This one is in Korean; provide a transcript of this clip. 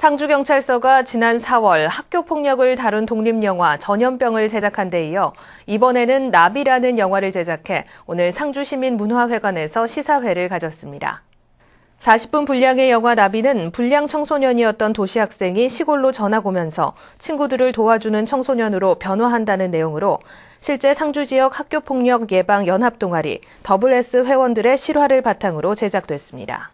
상주경찰서가 지난 4월 학교폭력을 다룬 독립영화 전염병을 제작한 데 이어 이번에는 나비라는 영화를 제작해 오늘 상주시민문화회관에서 시사회를 가졌습니다. 40분 분량의 영화 나비는 불량 청소년이었던 도시 학생이 시골로 전학 오면서 친구들을 도와주는 청소년으로 변화한다는 내용으로 실제 상주 지역 학교폭력 예방 연합 동아리 WS 회원들의 실화를 바탕으로 제작됐습니다.